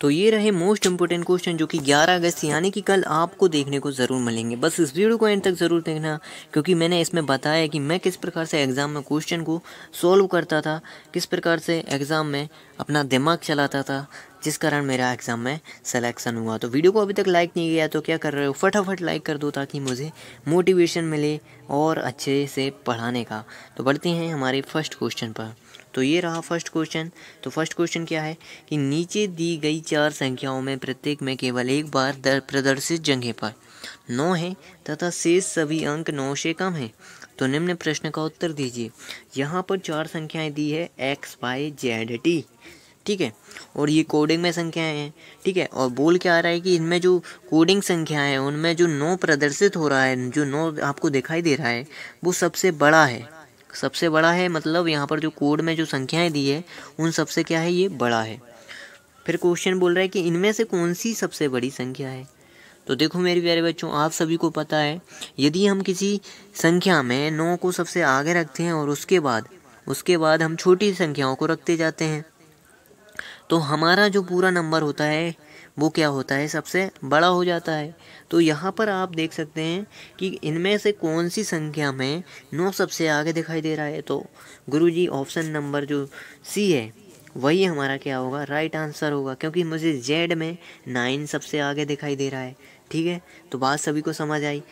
तो ये रहे मोस्ट इंपॉर्टेंट क्वेश्चन जो कि 11 अगस्त यानी कि कल आपको देखने को ज़रूर मिलेंगे बस इस वीडियो को एंड तक ज़रूर देखना क्योंकि मैंने इसमें बताया कि मैं किस प्रकार से एग्ज़ाम में क्वेश्चन को सॉल्व करता था किस प्रकार से एग्ज़ाम में अपना दिमाग चलाता था जिस कारण मेरा एग्ज़ाम में सिलेक्शन हुआ तो वीडियो को अभी तक लाइक नहीं किया तो क्या कर रहे हो फटाफट लाइक कर दो ताकि मुझे मोटिवेशन मिले और अच्छे से पढ़ाने का तो बढ़ते हैं हमारे फर्स्ट क्वेश्चन पर तो ये रहा फर्स्ट क्वेश्चन तो फर्स्ट क्वेश्चन क्या है कि नीचे दी गई चार संख्याओं में प्रत्येक में केवल एक बार प्रदर्शित जगह पर नौ है तथा शेष सभी अंक नौ से कम है तो निम्न प्रश्न का उत्तर दीजिए यहाँ पर चार संख्याएं दी है एक्स वाई जेड टी ठीक है और ये कोडिंग में संख्याएं हैं ठीक है और बोल क्या आ रहा है कि इनमें जो कोडिंग संख्याएं हैं उनमें जो नौ प्रदर्शित हो रहा है जो नौ आपको दिखाई दे रहा है वो सबसे बड़ा है सबसे बड़ा है मतलब यहाँ पर जो कोड में जो संख्याएं दी है उन सबसे क्या है ये बड़ा है फिर क्वेश्चन बोल रहा है कि इनमें से कौन सी सबसे बड़ी संख्या है तो देखो मेरे प्यारे बच्चों आप सभी को पता है यदि हम किसी संख्या में नौ को सबसे आगे रखते हैं और उसके बाद उसके बाद हम छोटी संख्याओं को रखते जाते हैं तो हमारा जो पूरा नंबर होता है वो क्या होता है सबसे बड़ा हो जाता है तो यहाँ पर आप देख सकते हैं कि इनमें से कौन सी संख्या में नौ सबसे आगे दिखाई दे रहा है तो गुरुजी ऑप्शन नंबर जो सी है वही हमारा क्या होगा राइट आंसर होगा क्योंकि मुझे जेड में नाइन सबसे आगे दिखाई दे रहा है ठीक है तो बात सभी को समझ आई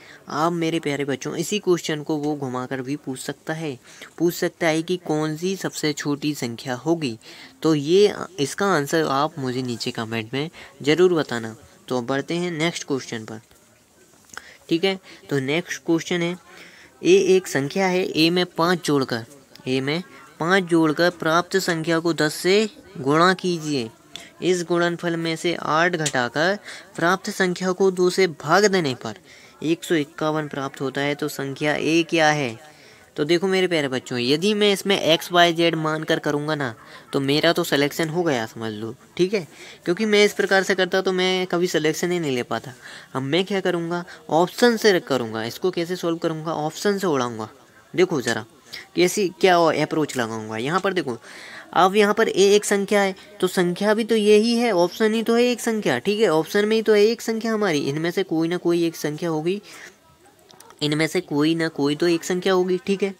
आप मेरे प्यारे बच्चों इसी क्वेश्चन को वो घुमाकर भी पूछ सकता है पूछ सकता है कि कौन सी सबसे छोटी संख्या होगी तो ये इसका आंसर आप मुझे नीचे कमेंट में ज़रूर बताना तो बढ़ते हैं नेक्स्ट क्वेश्चन पर ठीक है तो नेक्स्ट क्वेश्चन है ए एक संख्या है ए में पाँच जोड़कर ए में पाँच जोड़कर प्राप्त संख्या को दस से गुणा कीजिए इस गुणनफल में से आठ घटाकर प्राप्त संख्या को दो से भाग देने पर एक सौ इक्यावन प्राप्त होता है तो संख्या ए क्या है तो देखो मेरे प्यारे बच्चों यदि मैं इसमें एक्स वाई जेड मान कर करूँगा ना तो मेरा तो सिलेक्शन हो गया समझ लो ठीक है क्योंकि मैं इस प्रकार से करता तो मैं कभी सिलेक्शन ही नहीं ले पाता अब मैं क्या करूँगा ऑप्शन से करूँगा इसको कैसे सॉल्व करूँगा ऑप्शन से उड़ाऊँगा देखो ज़रा कैसी क्या अप्रोच लगाऊँगा यहाँ पर देखो अब यहाँ पर ए एक संख्या है तो संख्या भी तो यही है ऑप्शन ही तो है एक संख्या ठीक है ऑप्शन में ही तो है एक संख्या हमारी इनमें से कोई ना कोई एक संख्या होगी इनमें से कोई ना कोई तो एक संख्या होगी ठीक है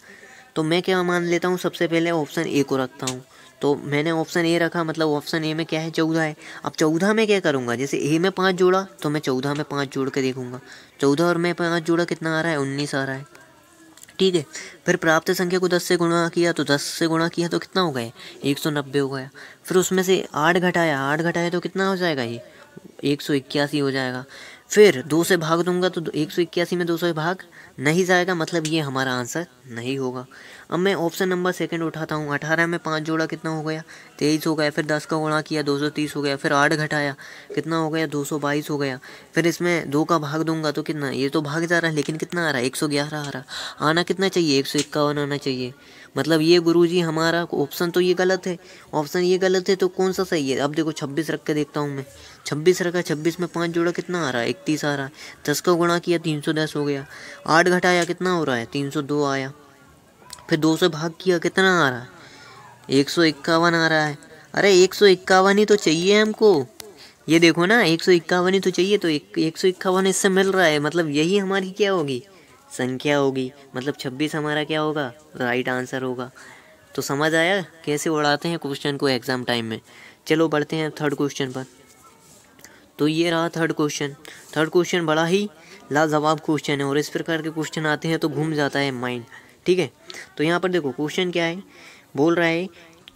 तो मैं क्या मान लेता हूँ सबसे पहले ऑप्शन ए को रखता हूँ तो मैंने ऑप्शन ए रखा मतलब ऑप्शन ए में क्या है चौदह है अब चौदह में क्या करूँगा जैसे ए में पाँच जोड़ा तो मैं चौदह में पाँच जोड़ के देखूँगा चौदह और मैं पाँच जोड़ा कितना आ रहा है उन्नीस आ रहा है ठीक है फिर प्राप्त संख्या को दस से गुणा किया तो दस से गुणा किया तो कितना हो गया एक सौ नब्बे हो गया फिर उसमें से आठ घटाया आठ घटाया तो कितना हो जाएगा ये एक सौ इक्यासी हो जाएगा फिर दो से भाग दूंगा तो एक सौ इक्यासी में दो सौ भाग नहीं जाएगा मतलब ये हमारा आंसर नहीं होगा अब मैं ऑप्शन नंबर सेकंड उठाता हूँ अठारह में पाँच जोड़ा कितना हो गया तेईस हो गया फिर दस का गुणा किया दो सौ तीस हो गया फिर आठ घटाया कितना हो गया दो सौ बाईस हो गया फिर इसमें दो का भाग दूंगा तो कितना ये तो भाग जा रहा है लेकिन कितना आ रहा है एक सौ ग्यारह आ रहा आना कितना चाहिए एक सौ इक्यावन आना चाहिए मतलब ये गुरुजी हमारा ऑप्शन तो ये गलत है ऑप्शन ये गलत है तो कौन सा सही है अब देखो छब्बीस रख के देखता हूँ मैं छब्बीस रखा छब्बीस में पाँच जोड़ा कितना आ रहा है इकतीस आ रहा है दस का गुणा किया तीन सौ दस हो गया आठ घटाया कितना हो रहा है तीन सौ दो आया फिर दो से भाग किया कितना आ रहा है एक सौ इक्यावन आ रहा है अरे एक सौ इक्यावन ही तो चाहिए हमको ये देखो ना एक सौ इक्यावन ही तो चाहिए तो एक सौ इक्यावन इससे मिल रहा है मतलब यही हमारी क्या होगी संख्या होगी मतलब छब्बीस हमारा क्या होगा राइट आंसर होगा तो समझ आया कैसे उड़ाते हैं क्वेश्चन को एग्ज़ाम टाइम में चलो बढ़ते हैं थर्ड क्वेश्चन पर तो ये रहा थर्ड क्वेश्चन थर्ड क्वेश्चन बड़ा ही लाजवाब क्वेश्चन है और इस प्रकार के क्वेश्चन आते हैं तो घूम जाता है माइंड ठीक है तो यहाँ पर देखो क्वेश्चन क्या है बोल रहा है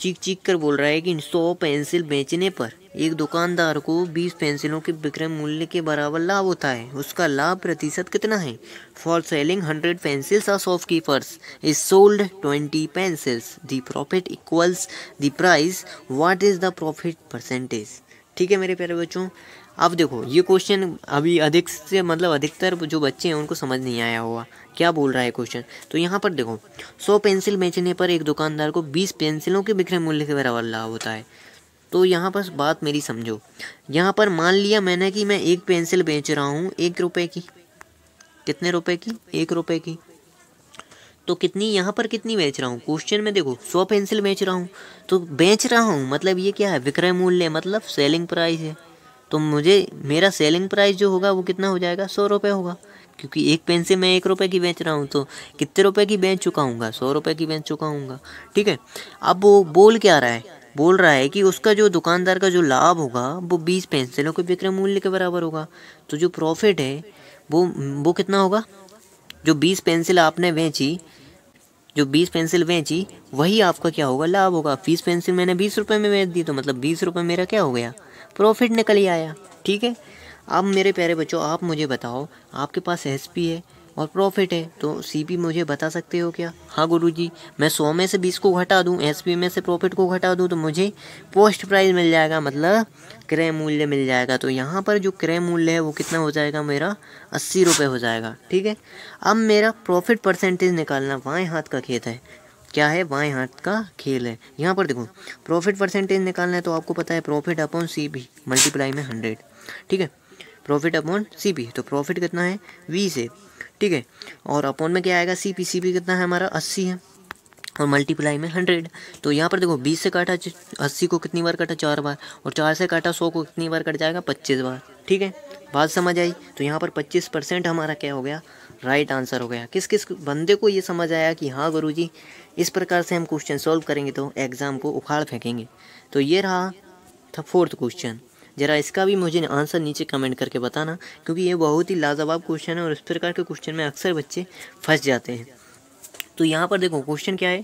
चीख चीख कर बोल रहा है कि सौ पेंसिल बेचने पर एक दुकानदार को 20 पेंसिलों के विक्रय मूल्य के बराबर लाभ होता है उसका लाभ प्रतिशत कितना है for selling hundred pencils are shopkeepers is sold twenty pencils the profit equals the price what is the profit percentage ठीक है मेरे प्यारे बच्चों अब देखो ये क्वेश्चन अभी अधिक से मतलब अधिकतर जो बच्चे हैं उनको समझ नहीं आया होगा क्या बोल रहा है क्वेश्चन तो यहाँ पर देखो सौ पेंसिल बेचने पर एक दुकानदार को बीस पेंसिलों के बिखरे मूल्य के बराबर लाभ होता है तो यहाँ पर बात मेरी समझो यहाँ पर मान लिया मैंने कि मैं एक पेंसिल बेच रहा हूँ एक रुपये की कितने रुपए की एक रुपये की तो कितनी यहाँ पर कितनी बेच रहा हूँ क्वेश्चन में देखो सौ पेंसिल बेच रहा हूँ तो बेच रहा हूँ मतलब ये क्या है विक्रय मूल्य मतलब सेलिंग प्राइस है तो मुझे मेरा सेलिंग प्राइस जो होगा वो कितना हो जाएगा सौ रुपये होगा क्योंकि एक पेन से मैं एक रुपये की बेच रहा हूँ तो कितने रुपये की बेच चुका हूँगा सौ रुपये की बेच चुका हूँगा ठीक है अब वो बोल क्या रहा है बोल रहा है कि उसका जो दुकानदार का जो लाभ होगा वो बीस पेंसिलों के विक्रय मूल्य के बराबर होगा तो जो प्रॉफिट है वो वो कितना होगा जो बीस पेंसिल आपने बेची जो बीस पेंसिल बेची वही आपका क्या होगा लाभ होगा फीस पेंसिल मैंने बीस रुपये में बेच दी तो मतलब बीस रुपये मेरा क्या हो गया प्रॉफिट निकल ही आया ठीक है अब मेरे प्यारे बच्चों आप मुझे बताओ आपके पास एस है और प्रॉफिट है तो सी मुझे बता सकते हो क्या हाँ गुरु जी मैं सौ में से बीस को घटा दूँ एस में से प्रॉफिट को घटा दूँ तो मुझे पोस्ट प्राइस मिल जाएगा मतलब क्रय मूल्य मिल जाएगा तो यहाँ पर जो क्रय मूल्य है वो कितना हो जाएगा मेरा अस्सी रुपये हो जाएगा ठीक है अब मेरा प्रॉफिट परसेंटेज निकालना बाएँ हाथ का खेत है क्या है बाएं हाथ का खेल है यहाँ पर देखो प्रॉफिट परसेंटेज निकालना है तो आपको पता है profit upon C B multiply में हंड्रेड ठीक है प्रॉफिट अपॉन सी बी तो प्रॉफिट कितना है वी से ठीक है और अपॉन में क्या आएगा सी पी सी बी कितना है हमारा अस्सी है और मल्टीप्लाई में हंड्रेड तो यहाँ पर देखो बीस से काटा अस्सी को कितनी बार काटा चार बार और चार से काटा सौ को कितनी बार कट जाएगा पच्चीस बार ठीक है बात समझ आई तो यहाँ पर पच्चीस परसेंट हमारा क्या हो गया राइट आंसर हो गया किस किस बंदे को ये समझ आया कि हाँ गुरु जी इस प्रकार से हम क्वेश्चन सॉल्व करेंगे तो एग्ज़ाम को उखाड़ फेंकेंगे तो ये रहा था फोर्थ क्वेश्चन ज़रा इसका भी मुझे आंसर नीचे कमेंट करके बताना क्योंकि ये बहुत ही लाजवाब क्वेश्चन है और इस प्रकार के क्वेश्चन में अक्सर बच्चे फंस जाते हैं तो यहाँ पर देखो क्वेश्चन क्या है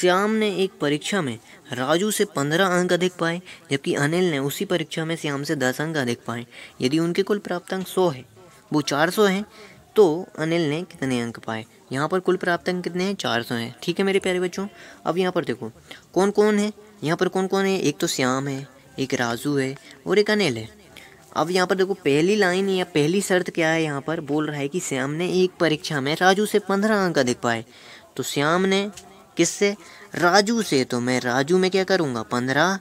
श्याम ने एक परीक्षा में राजू से पंद्रह अंक अधिक पाए जबकि अनिल ने उसी परीक्षा में श्याम से दस अंक अधिक पाए यदि उनके कुल प्राप्त अंक सौ है वो चार सौ हैं तो अनिल ने कितने अंक पाए यहाँ पर कुल प्राप्त अंक कितने हैं चार सौ हैं ठीक है मेरे प्यारे बच्चों अब यहाँ पर देखो कौन कौन है यहाँ पर कौन कौन है एक तो श्याम है एक राजू है और एक अनिल है अब यहाँ पर देखो पहली लाइन या पहली शर्त क्या है यहाँ पर बोल रहा है कि श्याम ने एक परीक्षा में राजू से पंद्रह अंक अधिक पाए तो श्याम ने किससे राजू से तो मैं राजू में क्या करूँगा पंद्रह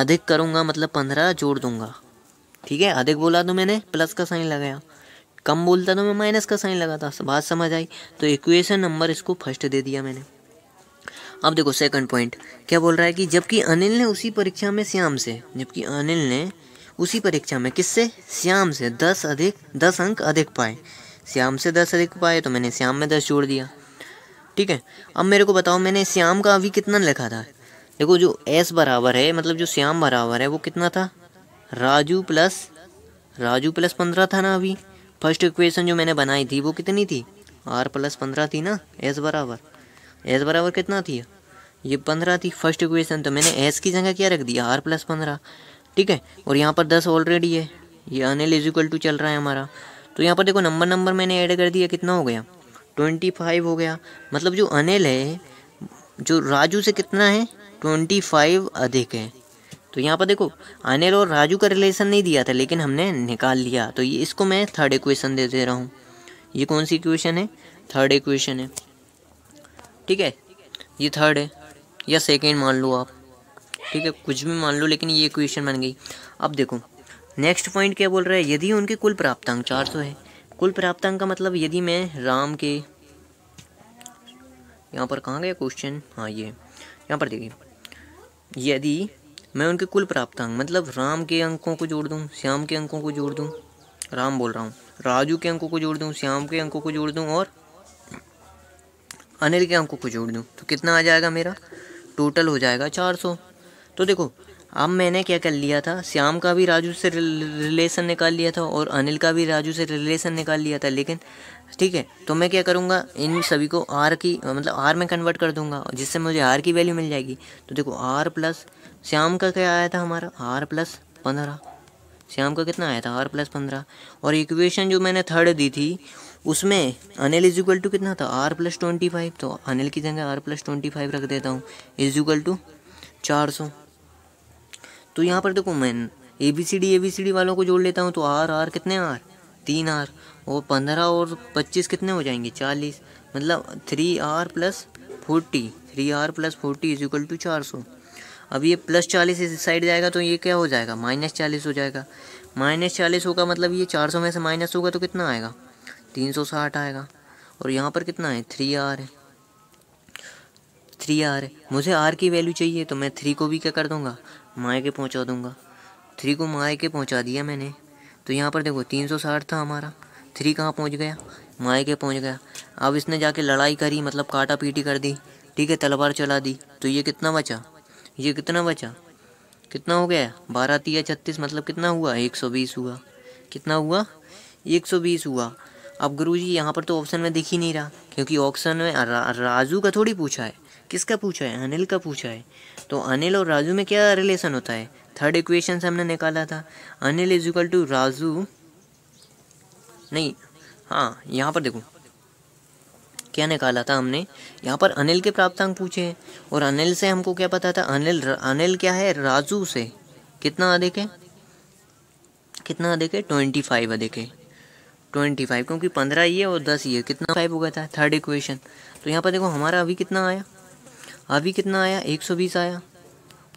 अधिक करूँगा मतलब पंद्रह जोड़ दूँगा ठीक है अधिक बोला तो मैंने प्लस का साइन लगाया कम बोलता तो मैं माइनस का साइन लगाता बात समझ आई तो इक्वेशन नंबर इसको फर्स्ट दे दिया मैंने अब देखो सेकंड पॉइंट क्या बोल रहा है कि जबकि अनिल ने उसी परीक्षा में श्याम से जबकि अनिल ने उसी परीक्षा में किससे श्याम से दस अधिक दस अंक अधिक पाए श्याम से दस अधिक पाए तो मैंने श्याम में दस जोड़ दिया ठीक है अब मेरे को बताओ मैंने श्याम का अभी कितना लिखा था देखो जो एस बराबर है मतलब जो श्याम बराबर है वो कितना था राजू प्लस राजू प्लस पंद्रह था ना अभी फर्स्ट इक्वेशन जो मैंने बनाई थी वो कितनी थी आर प्लस पंद्रह थी ना एस बराबर एस बराबर कितना थी ये पंद्रह थी फर्स्ट इक्वेशन तो मैंने एस की जगह क्या रख दिया आर प्लस पंद्रह ठीक है और यहाँ पर दस ऑलरेडी है ये अनिल इज टू चल रहा है हमारा तो यहाँ पर देखो नंबर नंबर मैंने ऐड कर दिया कितना हो गया ट्वेंटी फाइव हो गया मतलब जो अनिल है जो राजू से कितना है ट्वेंटी फाइव अधिक है तो यहाँ पर देखो अनिल और राजू का रिलेशन नहीं दिया था लेकिन हमने निकाल लिया तो ये इसको मैं थर्ड इक्वेशन दे दे रहा हूँ ये कौन सी इक्वेशन है थर्ड इक्वेशन है ठीक है ये थर्ड है या सेकेंड मान लो आप ठीक है कुछ भी मान लो लेकिन ये इक्वेशन बन गई अब देखो नेक्स्ट पॉइंट क्या बोल रहा है यदि उनके कुल प्राप्तांक चार सौ है कुल प्राप्तांक का मतलब यदि मैं राम के यहाँ पर कहाँ गया क्वेश्चन हाँ ये यहाँ पर देखिए यदि मैं उनके कुल प्राप्त अंक मतलब राम के अंकों को जोड़ दूँ श्याम के अंकों को जोड़ दूँ राम बोल रहा हूँ राजू के अंकों को जोड़ दूँ श्याम के अंकों को जोड़ दूँ और अनिल के अंकों को जोड़ दूँ तो कितना आ जाएगा मेरा टोटल हो जाएगा चार सौ तो देखो अब मैंने क्या कर लिया था श्याम का भी राजू से रिलेशन निकाल लिया था और अनिल का भी राजू से रिलेशन निकाल लिया था लेकिन ठीक है तो मैं क्या करूँगा इन सभी को आर की मतलब आर में कन्वर्ट कर दूंगा जिससे मुझे आर की वैल्यू मिल जाएगी तो देखो आर प्लस श्याम का क्या आया था हमारा आर प्लस पंद्रह श्याम का कितना आया था आर प्लस पंद्रह और इक्वेशन जो मैंने थर्ड दी थी उसमें अनिल इज इक्वल टू कितना था आर प्लस ट्वेंटी फाइव तो अनिल की जगह आर प्लस ट्वेंटी फाइव रख देता हूँ इज इक्वल टू चार सौ तो यहाँ पर देखो मैं A B C D A B C D वालों को जोड़ लेता हूँ तो आर आर कितने आर तीन आर और पंद्रह और पच्चीस कितने हो जाएंगे चालीस मतलब three R plus forty three R plus forty is equal to चार सौ अब ये प्लस चालीस इस साइड जाएगा तो ये क्या हो जाएगा माइनस चालीस हो जाएगा माइनस चालीस होगा मतलब ये चार सौ में से माइनस होगा तो कितना आएगा तीन सौ साठ आएगा और यहाँ पर कितना है थ्री आर है थ्री आर है मुझे आर की वैल्यू चाहिए तो मैं थ्री को भी क्या कर दूँगा माए के पहुँचा दूँगा थ्री को माए के पहुँचा दिया मैंने तो यहाँ पर देखो तीन सौ साठ था हमारा थ्री कहाँ पहुँच गया माए के पहुँच गया अब इसने जाके लड़ाई करी मतलब काटा पीटी कर दी ठीक है तलवार चला दी तो ये कितना बचा ये कितना बचा कितना हो गया बारह तीया छत्तीस मतलब कितना हुआ एक सौ बीस हुआ कितना हुआ एक सौ बीस हुआ अब गुरु जी यहाँ पर तो ऑप्शन में दिख ही नहीं रहा क्योंकि ऑप्शन में रा, राजू का थोड़ी पूछा है किसका पूछा है अनिल का पूछा है तो अनिल और राजू में क्या रिलेशन होता है थर्ड इक्वेशन से हमने निकाला था Anil is equal to Raju नहीं हाँ यहाँ पर देखो क्या निकाला था हमने यहाँ पर अनिल के प्राप्तांक पूछे हैं और अनिल से हमको क्या पता था अनिल अनिल क्या है राजू से कितना अधिक है कितना अधिक है ट्वेंटी फाइव अधिक है ट्वेंटी फाइव क्योंकि पंद्रह ये और दस ये कितना फाइव हो गया था थर्ड इक्वेशन तो यहाँ पर देखो हमारा अभी कितना आया अभी कितना आया एक सौ बीस आया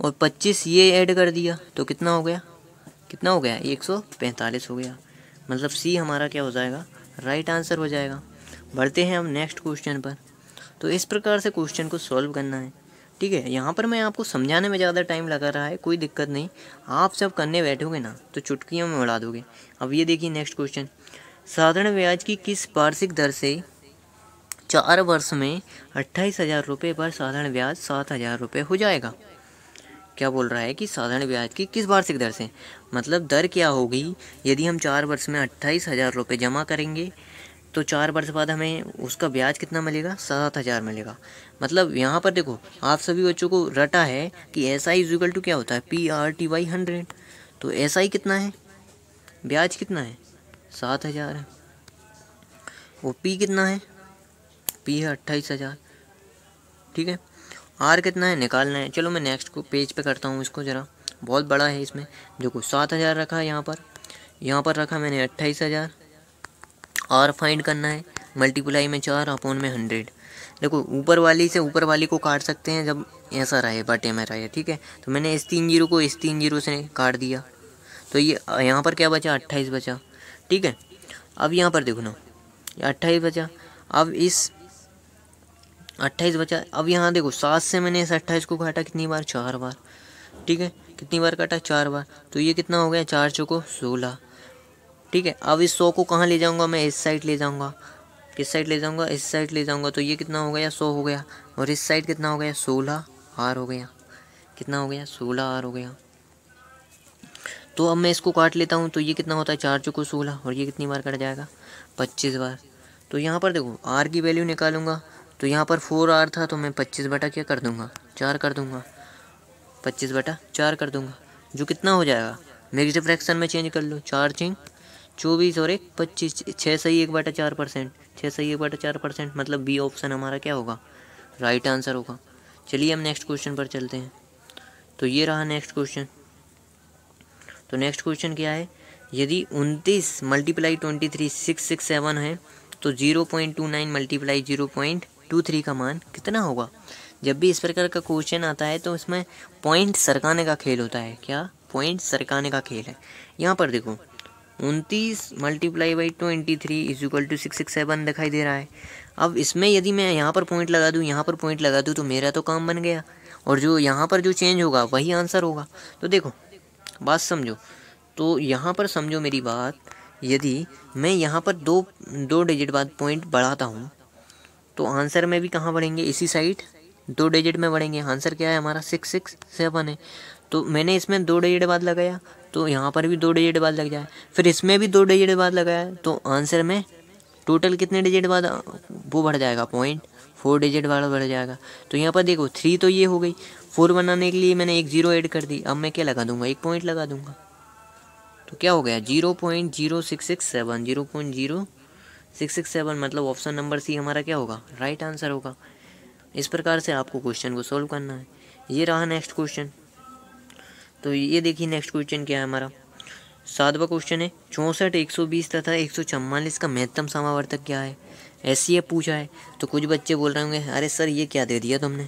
और पच्चीस ये ऐड कर दिया तो कितना हो गया कितना हो गया एक सौ पैंतालीस हो गया मतलब सी हमारा क्या हो जाएगा राइट आंसर हो जाएगा बढ़ते हैं हम नेक्स्ट क्वेश्चन पर तो इस प्रकार से क्वेश्चन को सॉल्व करना है ठीक है यहाँ पर मैं आपको समझाने में ज़्यादा टाइम लगा रहा है कोई दिक्कत नहीं आप जब करने बैठोगे ना तो चुटकियों में उड़ा दोगे अब ये देखिए नेक्स्ट क्वेश्चन साधारण ब्याज की किस वार्षिक दर से चार वर्ष में अट्ठाईस हज़ार रुपये पर साधारण ब्याज सात हज़ार रुपये हो जाएगा क्या बोल रहा है कि साधारण ब्याज की किस वार्षिक दर से मतलब दर क्या होगी यदि हम चार वर्ष में अट्ठाईस हज़ार रुपये जमा करेंगे तो चार वर्ष बाद हमें उसका ब्याज कितना मिलेगा सात हज़ार मिलेगा मतलब यहाँ पर देखो आप सभी बच्चों को रटा है कि एस आई इजिकल टू क्या होता है P R T by hundred तो एस आई कितना है ब्याज कितना है सात हज़ार है वो पी कितना है पी है अट्ठाईस हज़ार ठीक है आर कितना है निकालना है चलो मैं नेक्स्ट को पेज पे करता हूँ इसको ज़रा बहुत बड़ा है इसमें जो कुछ सात हज़ार रखा है यहाँ पर यहाँ पर रखा मैंने अट्ठाईस हज़ार आर फाइंड करना है मल्टीप्लाई में चार अपोन में हंड्रेड देखो ऊपर वाली से ऊपर वाली को काट सकते हैं जब ऐसा रहे बटे में रहे ठीक है तो मैंने इस तीन जीरो को इस तीन जीरो से काट दिया तो ये यहाँ पर क्या बचा अट्ठाईस बचा ठीक है अब यहाँ पर देखो ना अट्ठाईस बचा अब इस अट्ठाईस बचा अब यहाँ देखो सात से मैंने इस अट्ठाईस को काटा कितनी बार चार बार ठीक है कितनी बार काटा चार बार तो ये कितना हो गया चार चौको सोलह ठीक है अब इस सौ को कहाँ ले जाऊँगा मैं इस साइड ले जाऊँगा किस साइड ले जाऊँगा इस साइड ले जाऊँगा तो ये कितना हो गया सौ हो गया और इस साइड कितना हो गया सोलह आर हो गया कितना हो गया सोलह आर हो गया तो अब मैं इसको काट लेता हूँ तो ये कितना होता है चार चौको सोलह और ये कितनी बार कट जाएगा पच्चीस बार तो यहाँ पर देखो आर की वैल्यू निकालूंगा तो यहाँ पर फोर आर था तो मैं पच्चीस बटा क्या कर दूँगा चार कर दूँगा पच्चीस बटा चार कर दूँगा जो कितना हो जाएगा नेगेटिव फ्रैक्शन में चेंज कर लो चार चिंग चौबीस और एक पच्चीस छः सही एक बटा चार परसेंट छः सही एक बटा चार परसेंट मतलब बी ऑप्शन हमारा क्या होगा राइट आंसर होगा चलिए हम नेक्स्ट क्वेश्चन पर चलते हैं तो ये रहा नेक्स्ट क्वेश्चन तो नेक्स्ट क्वेश्चन क्या है यदि उनतीस multiply twenty three six six seven है तो zero point two nine multiply zero point two three का मान कितना होगा जब भी इस प्रकार का क्वेश्चन आता है तो इसमें पॉइंट सरकाने का खेल होता है क्या पॉइंट सरकाने का खेल है यहाँ पर देखो उनतीस multiply by twenty three is equal to six six seven दिखाई दे रहा है अब इसमें यदि मैं यहाँ पर पॉइंट लगा दूँ यहाँ पर पॉइंट लगा दूँ तो मेरा तो काम बन गया और जो यहाँ पर जो चेंज होगा वही आंसर होगा तो देखो बात समझो तो यहाँ पर समझो मेरी बात यदि मैं यहाँ पर दो दो डिजिट बाद पॉइंट बढ़ाता हूँ तो आंसर में भी कहाँ बढ़ेंगे इसी साइड दो डिजिट में बढ़ेंगे आंसर क्या है हमारा सिक्स सिक्स सेवन है तो मैंने इसमें दो डिजिट बाद लगाया तो यहाँ पर भी दो डिजिट बाद लग जाए फिर इसमें भी दो डिजिट बाद लगाया तो आंसर में टोटल कितने डिजिट बाद वो बढ़ जाएगा पॉइंट फोर डिजिट वाला बढ़ जाएगा तो यहाँ पर देखो थ्री तो ये हो गई फोर बनाने के लिए मैंने एक ज़ीरो ऐड कर दी अब मैं क्या लगा दूंगा एक पॉइंट लगा दूंगा तो क्या हो गया zero point zero six six seven zero point zero six six seven मतलब ऑप्शन नंबर सी हमारा क्या होगा राइट आंसर होगा इस प्रकार से आपको क्वेश्चन को सॉल्व करना है ये रहा नेक्स्ट क्वेश्चन तो ये देखिए नेक्स्ट क्वेश्चन क्या है हमारा सातवा क्वेश्चन है चौंसठ एक सौ बीस तथा एक सौ चम्मालीस का महत्तम समावर्तक क्या है ऐसी है पूछा है तो कुछ बच्चे बोल रहे होंगे अरे सर ये क्या दे दिया तुमने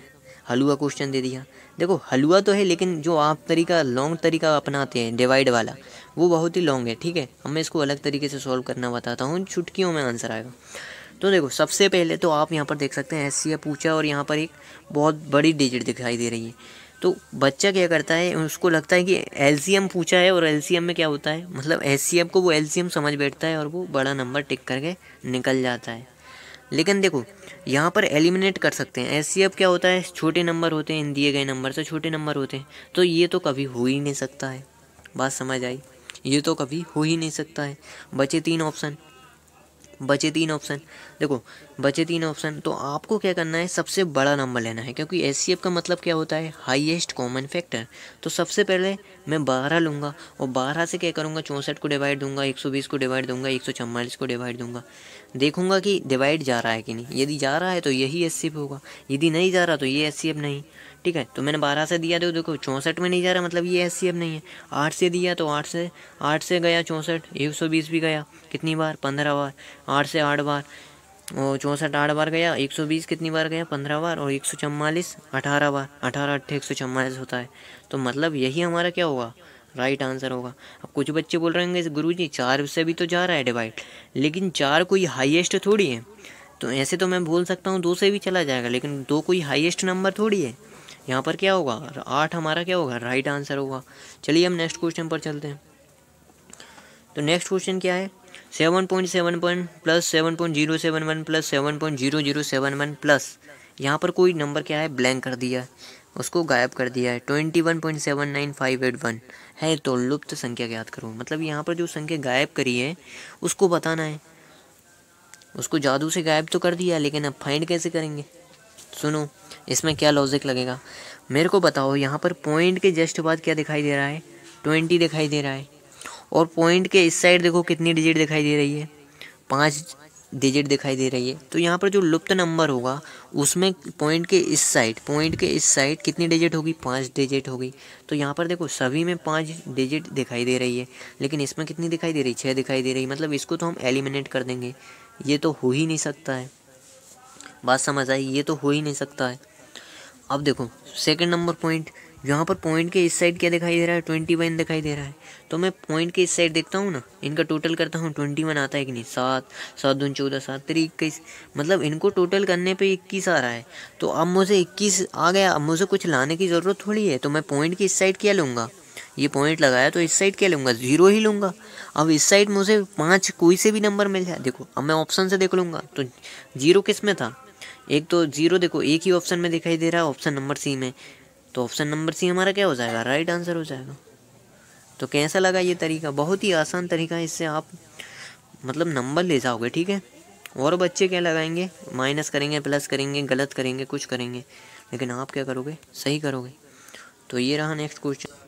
हलवा क्वेश्चन दे दिया देखो हलवा तो है लेकिन जो आप तरीका लॉन्ग तरीका अपनाते हैं डिवाइड वाला वो बहुत ही लॉन्ग है ठीक है अब मैं इसको अलग तरीके से सॉल्व करना बताता हूँ छुटकियों में आंसर आएगा तो देखो सबसे पहले तो आप यहाँ पर देख सकते हैं एस पूछा और यहाँ पर एक बहुत बड़ी डिजिट दिखाई दे रही है तो बच्चा क्या करता है उसको लगता है कि एल पूछा है और एल में क्या होता है मतलब एस को वो एल समझ बैठता है और वो बड़ा नंबर टिक करके निकल जाता है लेकिन देखो यहाँ पर एलिमिनेट कर सकते हैं एस क्या होता है छोटे नंबर होते हैं दिए गए नंबर से छोटे नंबर होते हैं तो ये तो कभी हो ही नहीं सकता है बात समझ आई ये तो कभी हो ही नहीं सकता है बचे तीन ऑप्शन बचे तीन ऑप्शन देखो बचे तीन ऑप्शन तो आपको क्या करना है सबसे बड़ा नंबर लेना है क्योंकि एस का मतलब क्या होता है हाईएस्ट कॉमन फैक्टर तो सबसे पहले मैं बारह लूँगा और बारह से क्या करूँगा चौंसठ को डिवाइड दूंगा एक सौ बीस को डिवाइड दूंगा एक सौ को डिवाइड दूंगा देखूंगा कि डिवाइड जा रहा है कि नहीं यदि जा रहा है तो यही एस होगा यदि नहीं जा रहा तो ये एस नहीं ठीक है तो मैंने बारह से दिया तो देखो चौंसठ में नहीं जा रहा मतलब ये एस नहीं है आठ से दिया तो आठ से आठ से गया चौंसठ एक सौ बीस भी गया कितनी बार पंद्रह बार आठ से आठ बार और चौंसठ आठ बार गया एक सौ बीस कितनी बार गया पंद्रह बार और एक सौ चम्बालीस अठारह बार अठारह अट्ठे एक सौ चम्बालीस होता है तो मतलब यही हमारा क्या होगा राइट आंसर होगा अब कुछ बच्चे बोल रहे हैं गुरु जी चार से भी तो जा रहा है डिवाइड लेकिन चार कोई हाइएस्ट थोड़ी है तो ऐसे तो मैं बोल सकता हूँ दो से भी चला जाएगा लेकिन दो कोई हाइएस्ट नंबर थोड़ी है यहाँ पर क्या होगा आठ हमारा क्या होगा राइट आंसर होगा चलिए हम नेक्स्ट क्वेश्चन पर चलते हैं तो नेक्स्ट क्वेश्चन क्या है seven point seven one plus seven point zero seven one plus seven point zero zero seven one plus यहाँ पर कोई नंबर क्या है ब्लैंक कर दिया है उसको गायब कर दिया है twenty one point seven nine five eight one है तो लुप्त संख्या ज्ञात करो मतलब यहाँ पर जो संख्या गायब करी है उसको बताना है उसको जादू से गायब तो कर दिया लेकिन अब फाइंड कैसे करेंगे सुनो इसमें क्या लॉजिक लगेगा मेरे को बताओ यहाँ पर पॉइंट के जस्ट बाद क्या दिखाई दे रहा है ट्वेंटी दिखाई दे रहा है और पॉइंट के इस साइड देखो कितनी डिजिट दिखाई दे रही है पाँच डिजिट दिखाई दे रही है तो यहाँ पर जो लुप्त नंबर होगा उसमें पॉइंट के इस साइड पॉइंट के इस साइड कितनी डिजिट होगी पाँच डिजिट होगी तो यहाँ पर देखो सभी में पाँच डिजिट दिखाई दे रही है लेकिन इसमें कितनी दिखाई दे रही है छः दिखाई दे रही है मतलब इसको तो हम एलिमिनेट कर देंगे ये तो हो ही नहीं सकता है बात समझ आई ये तो हो ही नहीं सकता है अब देखो सेकंड नंबर पॉइंट यहाँ पर पॉइंट के इस साइड क्या दिखाई दे रहा है ट्वेंटी वन दिखाई दे रहा है तो मैं पॉइंट के इस साइड देखता हूँ ना इनका टोटल करता हूँ ट्वेंटी वन आता है कि नहीं सात सात दून चौदह सात तेरी इक्कीस मतलब इनको टोटल करने पे इक्कीस आ रहा है तो अब मुझे इक्कीस आ गया अब मुझे कुछ लाने की ज़रूरत थोड़ी है तो मैं पॉइंट की इस साइड क्या लूँगा ये पॉइंट लगाया तो इस साइड क्या लूँगा जीरो ही लूँगा अब इस साइड मुझे पाँच कोई से भी नंबर मिल जाए देखो अब मैं ऑप्शन से देख लूँगा तो जीरो किस में था एक तो जीरो देखो एक ही ऑप्शन में दिखाई दे रहा है ऑप्शन नंबर सी में तो ऑप्शन नंबर सी हमारा क्या हो जाएगा राइट आंसर हो जाएगा तो कैसा लगा ये तरीका बहुत ही आसान तरीका है इससे आप मतलब नंबर ले जाओगे ठीक है और बच्चे क्या लगाएंगे माइनस करेंगे प्लस करेंगे गलत करेंगे कुछ करेंगे लेकिन आप क्या करोगे सही करोगे तो ये रहा नेक्स्ट क्वेश्चन